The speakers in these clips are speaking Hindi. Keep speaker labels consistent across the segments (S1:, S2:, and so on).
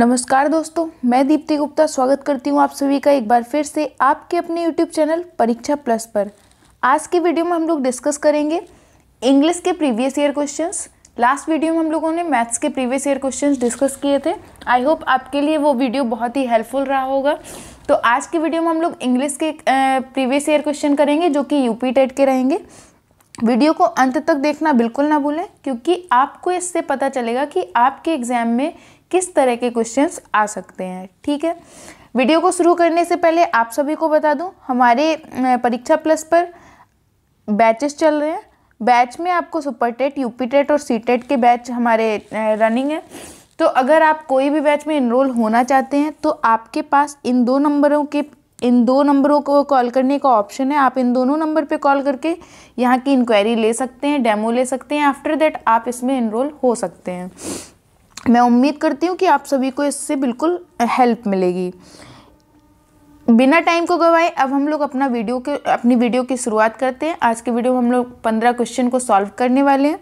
S1: नमस्कार दोस्तों मैं दीप्ति गुप्ता स्वागत करती हूँ आप सभी का एक बार फिर से आपके अपने YouTube चैनल परीक्षा प्लस पर आज की वीडियो में हम लोग डिस्कस करेंगे इंग्लिश के previous year questions last video में हम लोगों ने मैथ्स के प्रीवियस ईयर क्वेश्चंस डिस्कस किए थे आई होप आपके लिए वो वीडियो बहुत ही हेल्पफुल रहा होगा तो आज की वीडियो में हम लोग इंग्लिश के प्रीवियस ईयर क्वेश्चन करेंगे जो कि यूपी टेट के रहेंगे वीडियो को अंत तक देखना बिल्कुल ना भूलें क्योंकि आपको इससे पता चलेगा कि आपके एग्ज़ाम में किस तरह के क्वेश्चंस आ सकते हैं ठीक है वीडियो को शुरू करने से पहले आप सभी को बता दूं हमारे परीक्षा प्लस पर बैचेस चल रहे हैं बैच में आपको सुपर टेट यूपी टेट और सी टेट के बैच हमारे रनिंग है तो अगर आप कोई भी बैच में इनरोल होना चाहते हैं तो आपके पास इन दो नंबरों के इन दो नंबरों को कॉल करने का ऑप्शन है आप इन दोनों नंबर पे कॉल करके यहाँ की इंक्वायरी ले सकते हैं डेमो ले सकते हैं आफ्टर दैट आप इसमें इनरोल हो सकते हैं मैं उम्मीद करती हूँ कि आप सभी को इससे बिल्कुल हेल्प मिलेगी बिना टाइम को गवाए अब हम लोग अपना वीडियो के अपनी वीडियो की शुरुआत करते हैं आज के वीडियो में हम लोग पंद्रह क्वेश्चन को सॉल्व करने वाले हैं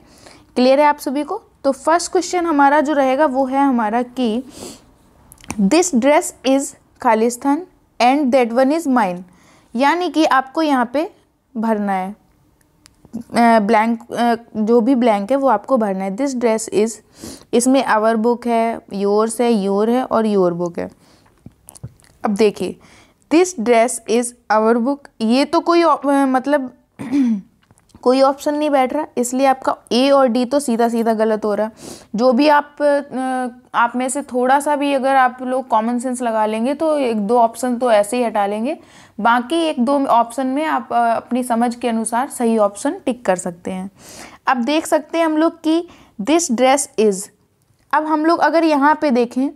S1: क्लियर है आप सभी को तो फर्स्ट क्वेश्चन हमारा जो रहेगा वो है हमारा कि this dress is Khalistan and that one is mine यानी कि आपको यहाँ पे भरना है ब्लैंक जो भी ब्लैंक है वो आपको भरना है दिस ड्रेस इज़ इसमें आवर बुक है योर्स है योर है और योर बुक है अब देखिए this dress is our book ये तो कोई मतलब कोई ऑप्शन नहीं बैठ रहा इसलिए आपका ए और डी तो सीधा सीधा गलत हो रहा है जो भी आप आप में से थोड़ा सा भी अगर आप लोग कॉमन सेंस लगा लेंगे तो एक दो ऑप्शन तो ऐसे ही हटा लेंगे बाकी एक दो ऑप्शन में आप अपनी समझ के अनुसार सही ऑप्शन टिक कर सकते हैं अब देख सकते हैं हम लोग कि दिस ड्रेस इज़ अब हम लोग अगर यहाँ पे देखें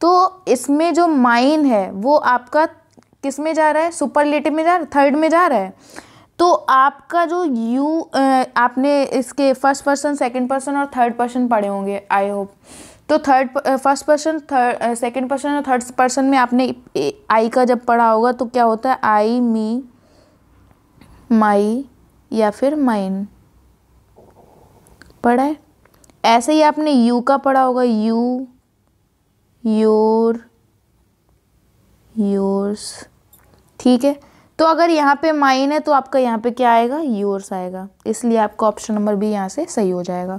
S1: तो इसमें जो माइन है वो आपका किस में जा रहा है सुपरलेटिव में जा रहा है थर्ड में जा रहा है तो आपका जो यू आपने इसके फर्स्ट पर्सन सेकंड पर्सन और थर्ड पर्सन पढ़े होंगे आई होप तो third first person third second person और थर्ड पर्सन में आपने आई का जब पढ़ा होगा तो क्या होता है आई मी माई या फिर माइन पढ़ा है ऐसे ही आपने यू का पढ़ा होगा यू योर योर्स ठीक है तो अगर यहाँ पे माइन है तो आपका यहाँ पे क्या आएगा योर्स आएगा इसलिए आपका ऑप्शन नंबर बी यहाँ से सही हो जाएगा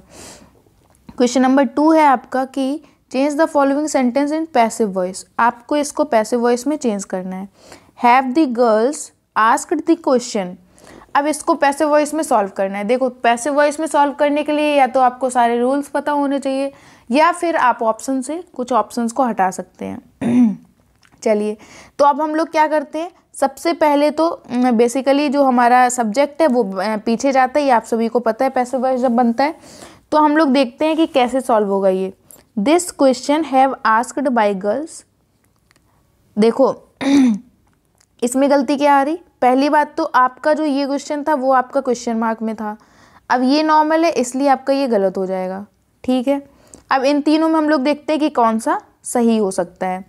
S1: क्वेश्चन नंबर टू है आपका कि change the following sentence in passive voice आपको इसको पैसिव वॉइस में चेंज करना है have the girls asked the question अब इसको पैसिव वॉइस में सॉल्व करना है देखो पैसिव वॉइस में सॉल्व करने के लिए या तो आपको सारे रूल्स पता होने चाहिए या फिर आप ऑप्शन से कुछ ऑप्शंस को हटा सकते हैं चलिए तो अब हम लोग क्या करते हैं सबसे पहले तो बेसिकली जो हमारा सब्जेक्ट है वो पीछे जाता है ये आप सभी को पता है पैसे वर्ष जब बनता है तो हम लोग देखते हैं कि कैसे सॉल्व होगा ये this question have asked by girls देखो इसमें गलती क्या आ रही पहली बात तो आपका जो ये क्वेश्चन था वो आपका क्वेश्चन मार्क में था अब ये नॉर्मल है इसलिए आपका ये गलत हो जाएगा ठीक है अब इन तीनों में हम लोग देखते हैं कि कौन सा सही हो सकता है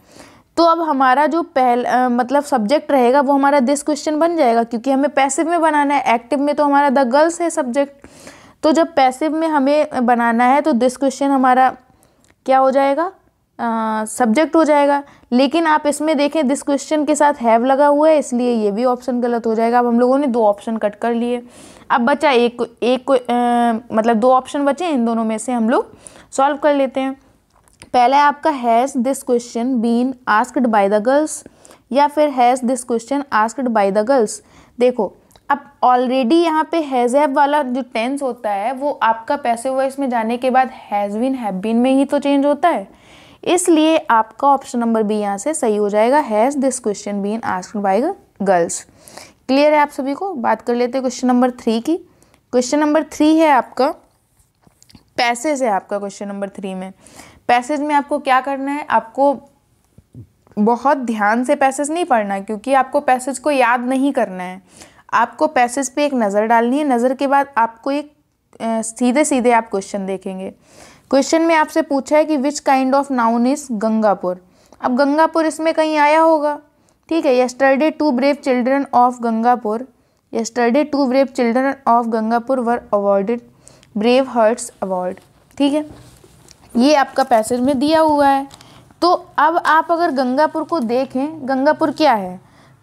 S1: तो अब हमारा जो पहल मतलब सब्जेक्ट रहेगा वो हमारा दिस क्वेश्चन बन जाएगा क्योंकि हमें पैसिव में बनाना है एक्टिव में तो हमारा द गर्ल्स है सब्जेक्ट तो जब पैसिव में हमें बनाना है तो दिस क्वेश्चन हमारा क्या हो जाएगा सब्जेक्ट हो जाएगा लेकिन आप इसमें देखें दिस क्वेश्चन के साथ हैव लगा हुआ है इसलिए ये भी ऑप्शन गलत हो जाएगा अब हम लोगों ने दो ऑप्शन कट कर लिए अब बचा एक एक आ, मतलब दो ऑप्शन बचे इन दोनों में से हम लोग सॉल्व कर लेते हैं पहला है आपका has this question been asked by the girls या फिर has this question asked by the girls देखो अब ऑलरेडी यहाँ पे हैव वाला जो टेंस होता है वो आपका पैसे हुआ इसमें जाने के बाद हैज़ बीन हैव बीन में ही तो चेंज होता है इसलिए आपका ऑप्शन नंबर बी यहाँ से सही हो जाएगा has this question been asked by the girls clear है आप सभी को बात कर लेते हैं क्वेश्चन नंबर थ्री की क्वेश्चन नंबर थ्री है आपका पैसे से आपका क्वेश्चन नंबर थ्री में पैसेज में आपको क्या करना है आपको बहुत ध्यान से पैसेज नहीं पढ़ना क्योंकि आपको पैसेज को याद नहीं करना है आपको पैसेज पे एक नज़र डालनी है नज़र के बाद आपको एक सीधे सीधे आप क्वेश्चन देखेंगे क्वेश्चन में आपसे पूछा है कि which kind of noun is Gangapur अब गंगापुर इसमें कहीं आया होगा ठीक है yesterday two brave children of Gangapur yesterday two brave children of Gangapur were awarded brave hearts award ठीक है ये आपका पैसेज में दिया हुआ है तो अब आप अगर गंगापुर को देखें गंगापुर क्या है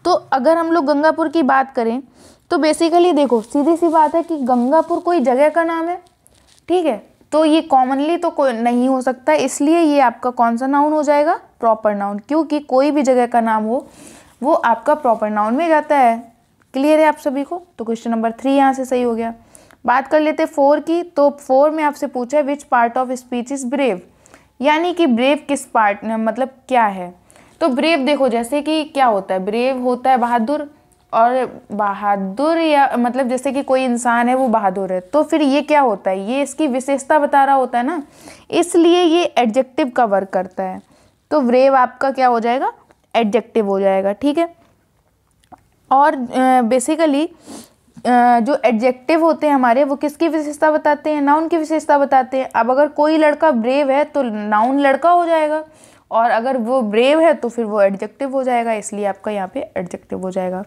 S1: तो अगर हम लोग गंगापुर की बात करें तो बेसिकली देखो सीधी सी बात है कि गंगापुर कोई जगह का नाम है ठीक है तो ये कॉमनली तो कोई नहीं हो सकता इसलिए ये आपका कौन सा नाउन हो जाएगा प्रॉपर नाउन क्योंकि कोई भी जगह का नाम हो वो आपका प्रॉपर नाउन में जाता है क्लियर है आप सभी को तो क्वेश्चन नंबर थ्री यहाँ से सही हो गया बात कर लेते फोर की तो फोर में आपसे पूछा है which part of speech is brave यानी कि ब्रेव किस पार्ट मतलब क्या है तो ब्रेव देखो जैसे कि क्या होता है ब्रेव होता है बहादुर और बहादुर या मतलब जैसे कि कोई इंसान है वो बहादुर है तो फिर ये क्या होता है ये इसकी विशेषता बता रहा होता है ना इसलिए ये एडजेक्टिव का वर्क करता है तो ब्रेव आपका क्या हो जाएगा एडजेक्टिव हो जाएगा ठीक है और बेसिकली जो एडजेक्टिव होते हैं हमारे वो किसकी विशेषता बताते हैं नाउन की विशेषता बताते हैं अब अगर कोई लड़का ब्रेव है तो नाउन लड़का हो जाएगा और अगर वो ब्रेव है तो फिर वो एडजेक्टिव हो जाएगा इसलिए आपका यहाँ पे एडजेक्टिव हो जाएगा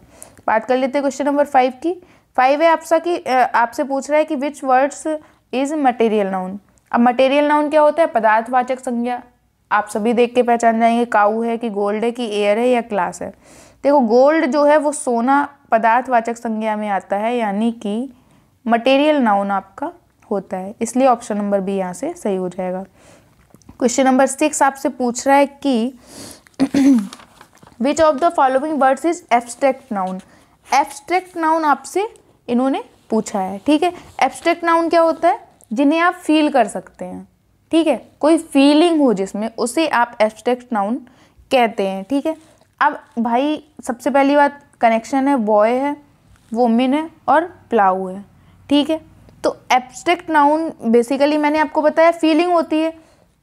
S1: बात कर लेते हैं क्वेश्चन नंबर फाइव की फाइव है आपसा कि आपसे पूछ रहा है कि which words is material noun अब मटेरियल नाउन क्या होता है पदार्थवाचक संज्ञा आप सभी देख के पहचान जाएंगे काऊ है कि गोल्ड है कि एयर है या क्लास है देखो गोल्ड जो है वो सोना पदार्थवाचक संज्ञा में आता है यानी कि मटेरियल नाउन आपका होता है इसलिए ऑप्शन नंबर बी यहाँ से सही हो जाएगा क्वेश्चन नंबर सिक्स आपसे पूछ रहा है कि which of the following words is abstract noun abstract noun आपसे इन्होंने पूछा है ठीक है एब्स्ट्रैक्ट नाउन क्या होता है जिन्हें आप फील कर सकते हैं ठीक है कोई फीलिंग हो जिसमें उसे आप एब्स्ट्रैक्ट नाउन कहते हैं ठीक है अब भाई सबसे पहली बात कनेक्शन है बॉय है वोमेन है और प्लाऊ है ठीक है तो एब्स्ट्रैक्ट नाउन बेसिकली मैंने आपको बताया फीलिंग होती है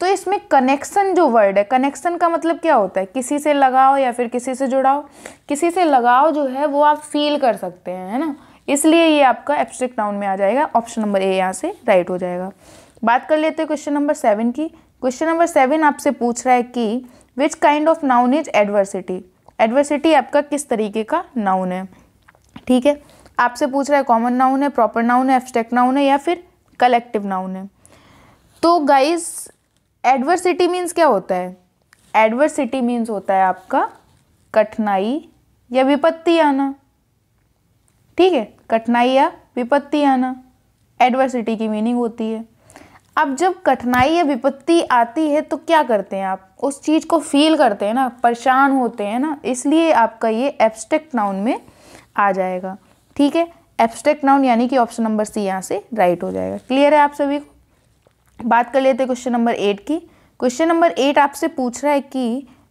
S1: तो इसमें कनेक्शन जो वर्ड है कनेक्शन का मतलब क्या होता है किसी से लगाओ या फिर किसी से जुड़ाओ किसी से लगाओ जो है वो आप फील कर सकते हैं है ना इसलिए ये आपका एब्स्ट्रैक्ट नाउन में आ जाएगा ऑप्शन नंबर ए यहाँ से राइट हो जाएगा बात कर लेते हैं क्वेश्चन नंबर सेवन की क्वेश्चन नंबर सेवन आपसे पूछ रहा है कि which kind of noun is adversity adversity आपका किस तरीके का नाउन है ठीक है आपसे पूछ रहा है कॉमन नाउन है प्रॉपर नाउन है एब्स्ट्रैक्ट नाउन है या फिर कलेक्टिव नाउन है तो गाइज एडवर्सिटी मीन्स क्या होता है एडवर्सिटी मीन्स होता है आपका कठिनाई या विपत्ति आना ठीक है कठिनाई या विपत्ति आना एडवर्सिटी की मीनिंग होती है अब जब कठिनाई या विपत्ति आती है तो क्या करते हैं आप उस चीज़ को फील करते हैं ना परेशान होते हैं ना इसलिए आपका ये एब्स्ट्रैक्ट नाउन में आ जाएगा ठीक है एब्स्ट्रैक्ट नाउन यानी कि ऑप्शन नंबर सी यहाँ से राइट हो जाएगा क्लियर है आप सभी को बात कर लेते हैं क्वेश्चन नंबर एट की क्वेश्चन नंबर एट आपसे पूछ रहा है कि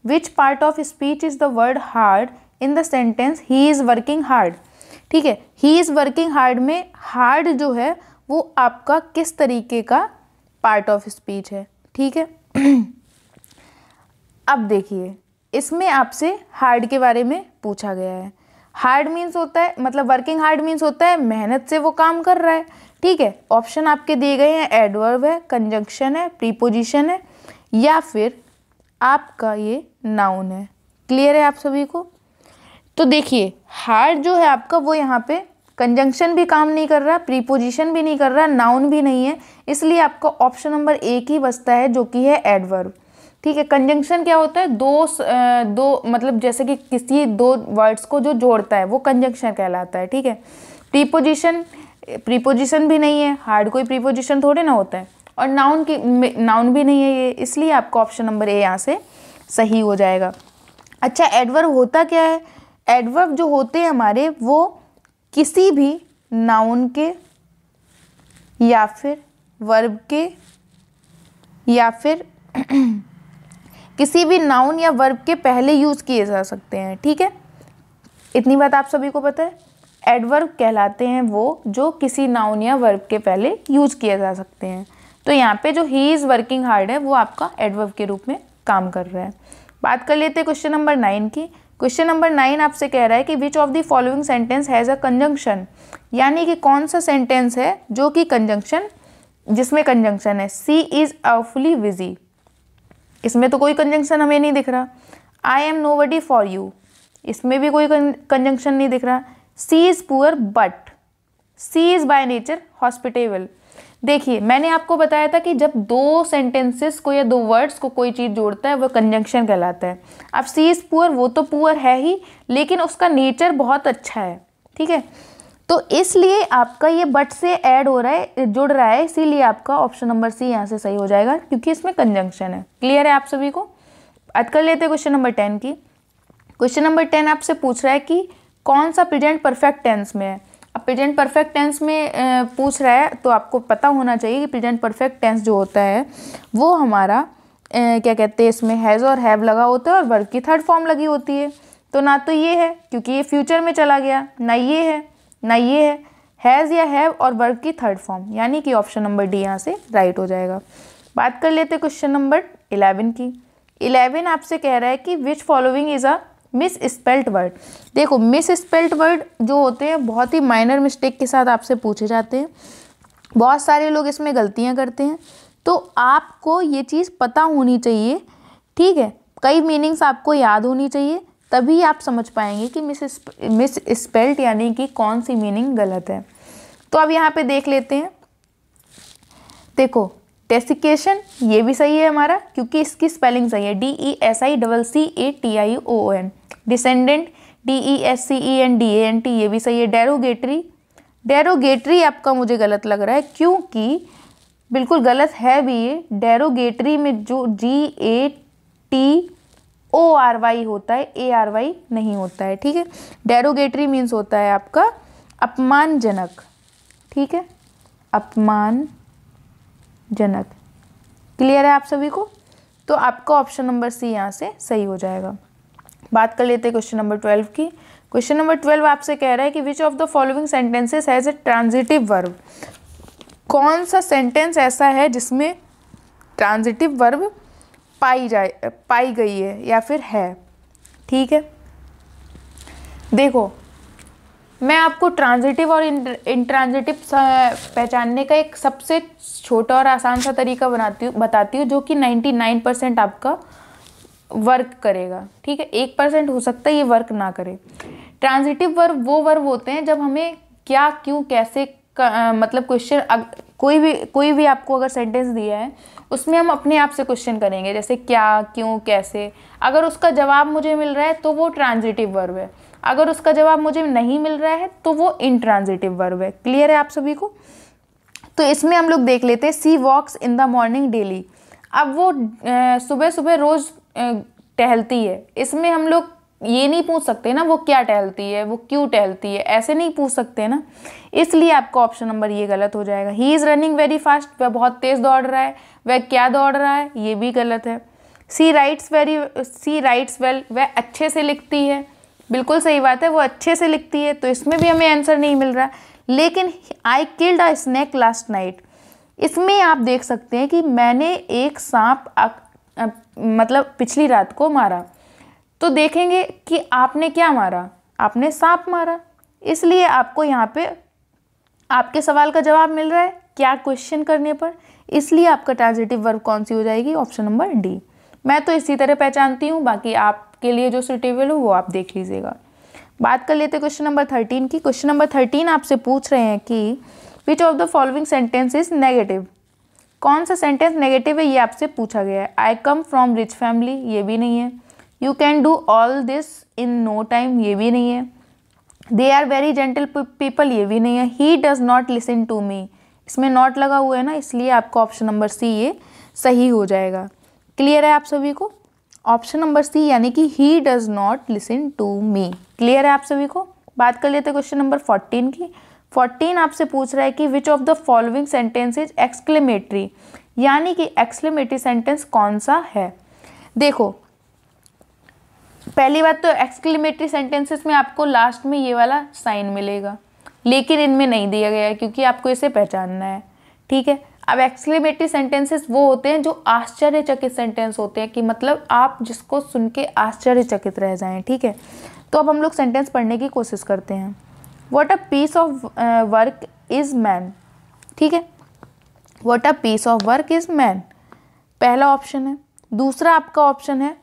S1: which part of speech is the word hard in the sentence he is working hard ठीक है ही इज़ वर्किंग हार्ड में हार्ड जो है वो आपका किस तरीके का पार्ट ऑफ स्पीच है ठीक है अब देखिए इसमें आपसे हार्ड के बारे में पूछा गया है हार्ड मीन्स होता है मतलब वर्किंग हार्ड मीन्स होता है मेहनत से वो काम कर रहा है ठीक है ऑप्शन आपके दिए गए हैं एडवर्ब है कंजंक्शन है प्रीपोजिशन है या फिर आपका ये नाउन है क्लियर है आप सभी को तो देखिए हार्ड जो है आपका वो यहाँ पे कंजंक्शन भी काम नहीं कर रहा प्रीपोजिशन भी नहीं कर रहा नाउन भी नहीं है इसलिए आपको ऑप्शन नंबर एक ही बचता है जो कि है एडवर्ब ठीक है कंजंक्शन क्या होता है दो दो मतलब जैसे कि किसी दो वर्ड्स को जो जोड़ता है वो कंजंक्शन कहलाता है ठीक है प्रीपोजिशन प्रीपोजिशन भी नहीं है हार्ड कोई प्रीपोजिशन थोड़े ना होता है और नाउन की नाउन भी नहीं है ये इसलिए आपका ऑप्शन नंबर ए यहाँ से सही हो जाएगा अच्छा एडवर्ब होता क्या है एडवर्ब जो होते हैं हमारे वो किसी भी नाउन के या फिर वर्ब के या फिर किसी भी नाउन या वर्ब के पहले यूज़ किए जा सकते हैं ठीक है इतनी बात आप सभी को पता है एडवर्ब कहलाते हैं वो जो किसी नाउन या वर्ब के पहले यूज़ किए जा सकते हैं तो यहाँ पे जो ही इज़ वर्किंग हार्ड है वो आपका एडवर्ब के रूप में काम कर रहा है बात कर लेते हैं क्वेश्चन नंबर नाइन की क्वेश्चन नंबर नाइन आपसे कह रहा है कि which of the following sentence has a conjunction यानी कि कौन सा सेंटेंस है जो कि कंजंक्शन जिसमें कंजंक्शन है सी इज़ आवफुली बिजी इसमें तो कोई कंजंक्शन हमें नहीं दिख रहा I am nobody for you इसमें भी कोई कंजंक्शन नहीं दिख रहा she is poor but she is by nature hospitable देखिए मैंने आपको बताया था कि जब दो सेंटेंसेस को या दो वर्ड्स को कोई चीज़ जोड़ता है वो कंजंक्शन कहलाता है अब सी इज़ पुअर वो तो पुअर है ही लेकिन उसका नेचर बहुत अच्छा है ठीक है तो इसलिए आपका ये बट से ऐड हो रहा है जुड़ रहा है इसीलिए आपका ऑप्शन नंबर सी यहाँ से सही हो जाएगा क्योंकि इसमें कंजंक्शन है क्लियर है आप सभी को अद कर लेते हैं क्वेश्चन नंबर टेन की क्वेश्चन नंबर टेन आपसे पूछ रहा है कि कौन सा प्रेजेंट परफेक्ट टेंस में है अब प्रेजेंट परफेक्ट टेंस में पूछ रहा है तो आपको पता होना चाहिए कि प्रेजेंट परफेक्ट टेंस जो होता है वो हमारा क्या कहते हैं इसमें हैज़ और हैव लगा होता है और वर्ब की थर्ड फॉर्म लगी होती है तो ना तो ये है क्योंकि ये फ्यूचर में चला गया ना ये है ना ये है हैज़ या हैव और वर्ब की थर्ड फॉर्म यानी कि ऑप्शन नंबर डी यहाँ से राइट हो जाएगा बात कर लेते क्वेश्चन नंबर इलेवन की इलेवन आपसे कह रहा है कि which following is a misspelt word देखो मिस स्पेल्ट वर्ड जो होते हैं बहुत ही माइनर मिस्टेक के साथ आपसे पूछे जाते हैं बहुत सारे लोग इसमें गलतियाँ करते हैं तो आपको ये चीज़ पता होनी चाहिए ठीक है कई मीनिंग्स आपको याद होनी चाहिए तभी आप समझ पाएंगे कि मिस मिस स्पेल्ट यानी कि कौन सी मीनिंग गलत है तो अब यहाँ पे देख लेते हैं देखो डेसिकेशन ये भी सही है हमारा क्योंकि इसकी स्पेलिंग सही है D E S I double C A T I O N descendant D E S C E N D A N T ये भी सही है डेरोगेटरी डेरोगेटरी आपका मुझे गलत लग रहा है क्योंकि बिल्कुल गलत है भी ये डेरोगेटरी में जो G A T O R Y होता है ए आर वाई नहीं होता है ठीक है डेरोगेटरी मीन्स होता है आपका अपमानजनक ठीक है अपमानजनक क्लियर है आप सभी को तो आपका ऑप्शन नंबर सी यहाँ से सही हो जाएगा बात कर लेते हैं क्वेश्चन नंबर ट्वेल्व की क्वेश्चन नंबर ट्वेल्व आपसे कह रहा है कि which of the following sentences has a transitive verb कौन सा सेंटेंस ऐसा है जिसमें ट्रांजिटिव वर्ब पाई जाए पाई गई है या फिर है ठीक है देखो मैं आपको ट्रांजिटिव और इंट्रांजिटिव पहचानने का एक सबसे छोटा और आसान सा तरीका बनाती हूँ बताती हूँ जो कि 99 परसेंट आपका वर्क करेगा ठीक है एक परसेंट हो सकता है ये वर्क ना करे ट्रांजिटिव वर्ब वो वर्ब होते हैं जब हमें क्या क्यों कैसे का, आ, मतलब क्वेश्चन कोई भी कोई भी आपको अगर सेंटेंस दिया है उसमें हम अपने आप से क्वेश्चन करेंगे जैसे क्या क्यों कैसे अगर उसका जवाब मुझे मिल रहा है तो वो ट्रांजिटिव वर्ब है अगर उसका जवाब मुझे नहीं मिल रहा है तो वो इनट्रांजिटिव वर्ब है क्लियर है आप सभी को तो इसमें हम लोग देख लेते हैं she walks in the morning daily अब वो सुबह सुबह रोज़ टहलती है इसमें हम लोग ये नहीं पूछ सकते ना वो क्या टहलती है वो क्यों टहलती है ऐसे नहीं पूछ सकते ना इसलिए आपका ऑप्शन नंबर ये गलत हो जाएगा he is running very fast वह बहुत तेज़ दौड़ रहा है वह क्या दौड़ रहा है ये भी गलत है she writes very she writes well वह अच्छे से लिखती है बिल्कुल सही बात है वो अच्छे से लिखती है तो इसमें भी हमें आंसर नहीं मिल रहा लेकिन I killed a snake last night इसमें आप देख सकते हैं कि मैंने एक सांप मतलब पिछली रात को मारा तो देखेंगे कि आपने क्या मारा आपने सांप मारा इसलिए आपको यहाँ पे आपके सवाल का जवाब मिल रहा है क्या क्वेश्चन करने पर इसलिए आपका ट्रांजिटिव वर्ब कौन सी हो जाएगी ऑप्शन नंबर डी मैं तो इसी तरह पहचानती हूँ बाकी आपके लिए जो सुटेबल हो वो आप देख लीजिएगा बात कर लेते क्वेश्चन नंबर थर्टीन की क्वेश्चन नंबर थर्टीन आपसे पूछ रहे हैं कि which of the following sentence is negative कौन सा सेंटेंस नेगेटिव है ये आपसे पूछा गया है I come from rich family ये भी नहीं है you can do all this in no time ये भी नहीं है they are very gentle people ये भी नहीं है he does not listen to me इसमें नॉट लगा हुआ है ना इसलिए आपको ऑप्शन नंबर सी ये सही हो जाएगा क्लियर है आप सभी को ऑप्शन नंबर सी यानी कि he does not listen to me clear है आप सभी को बात कर लेते क्वेश्चन नंबर फोर्टीन की फोर्टीन आपसे पूछ रहा है कि which of the following sentence is exclamatory यानी कि एक्सक्लेमेटरी सेंटेंस कौन सा है देखो पहली बात तो एक्सक्लेमेटरी सेंटेंसेस में आपको लास्ट में ये वाला साइन मिलेगा लेकिन इनमें नहीं दिया गया है क्योंकि आपको इसे पहचानना है ठीक है अब एक्सक्लेमेटरी सेंटेंसेस वो होते हैं जो आश्चर्यचकित सेंटेंस होते हैं कि मतलब आप जिसको सुन के आश्चर्यचकित रह जाएं ठीक है तो अब हम लोग सेंटेंस पढ़ने की कोशिश करते हैं what a piece of work is man ठीक है what a piece of work is man पहला ऑप्शन है दूसरा आपका ऑप्शन है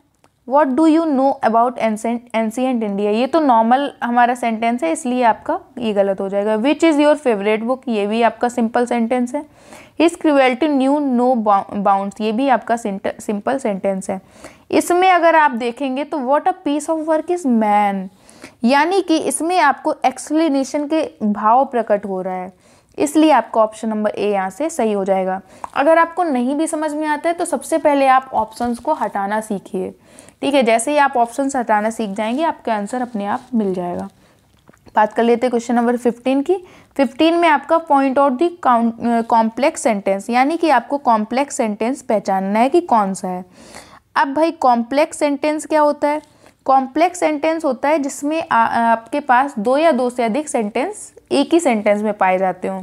S1: what do you know about ancient India ये तो नॉर्मल हमारा सेंटेंस है इसलिए आपका ये गलत हो जाएगा which is your favourite book ये भी आपका सिंपल सेंटेंस है इस क्रिवेल्टी न्यू नो बाउंड ये भी आपका सिंपल सेंटेंस है इसमें अगर आप देखेंगे तो what a piece of work is man यानी कि इसमें आपको एक्सप्लेनेशन के भाव प्रकट हो रहा है इसलिए आपका ऑप्शन नंबर ए यहाँ से सही हो जाएगा अगर आपको नहीं भी समझ में आता है तो सबसे पहले आप ऑप्शंस को हटाना सीखिए ठीक है जैसे ही आप ऑप्शंस हटाना सीख जाएंगे आपका आंसर अपने आप मिल जाएगा बात कर लेते हैं क्वेश्चन नंबर फिफ्टीन की फिफ्टीन में आपका point out the complex sentence यानी कि आपको कॉम्प्लेक्स सेंटेंस पहचानना है कि कौन सा है अब भाई कॉम्प्लेक्स सेंटेंस क्या होता है कॉम्प्लेक्स सेंटेंस होता है जिसमें आपके पास दो या दो से अधिक सेंटेंस एक ही सेंटेंस में पाए जाते हों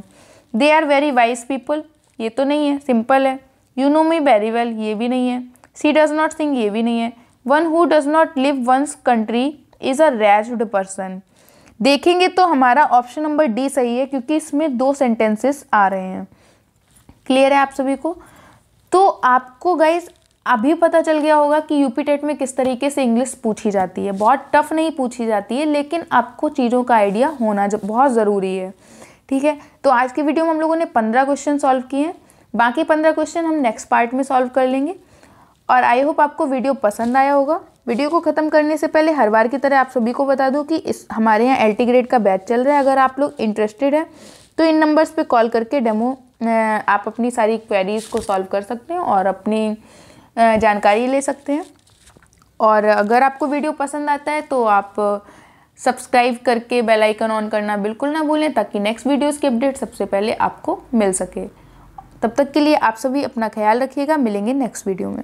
S1: they are very wise people ये तो नहीं है सिंपल है you know me very well ये भी नहीं है सी डज नॉट थिंक ये भी नहीं है one who does not live one's country is a wretched person देखेंगे तो हमारा ऑप्शन नंबर डी सही है क्योंकि इसमें दो सेंटेंसेस आ रहे हैं क्लियर है आप सभी को तो आपको गाइज अभी पता चल गया होगा कि यूपी टेट में किस तरीके से इंग्लिश पूछी जाती है बहुत टफ नहीं पूछी जाती है लेकिन आपको चीज़ों का आइडिया होना बहुत ज़रूरी है ठीक है तो आज की वीडियो में हम लोगों ने पंद्रह क्वेश्चन सॉल्व किए हैं बाकी पंद्रह क्वेश्चन हम नेक्स्ट पार्ट में सॉल्व कर लेंगे और आई होप आपको वीडियो पसंद आया होगा वीडियो को ख़त्म करने से पहले हर बार की तरह आप सभी को बता दूं कि इस हमारे यहाँ एल ग्रेड का बैच चल रहा है अगर आप लोग इंटरेस्टेड हैं तो इन नंबर्स पे कॉल करके डेमो आप अपनी सारी क्वेरीज़ को सॉल्व कर सकते हैं और अपनी जानकारी ले सकते हैं और अगर आपको वीडियो पसंद आता है तो आप सब्सक्राइब करके बेल आइकन ऑन करना बिल्कुल ना भूलें ताकि नेक्स्ट वीडियोस की अपडेट सबसे पहले आपको मिल सके तब तक के लिए आप सभी अपना ख्याल रखिएगा मिलेंगे नेक्स्ट वीडियो में